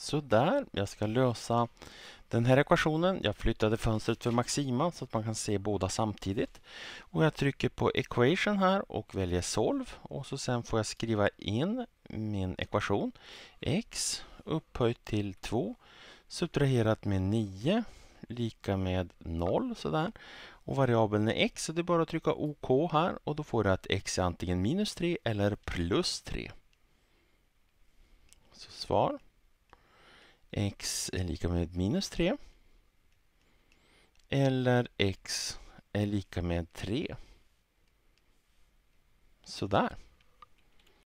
Sådär, jag ska lösa den här ekvationen. Jag flyttade fönstret för Maxima så att man kan se båda samtidigt. Och Jag trycker på Equation här och väljer Solve. Och så Sen får jag skriva in min ekvation. x upphöjt till 2 subtraherat med 9 lika med 0. Sådär. Och variabeln är x så det är bara att trycka OK här och då får du att x är antingen minus 3 eller plus 3. Så svar x är lika med minus 3 eller x är lika med 3. Sådär.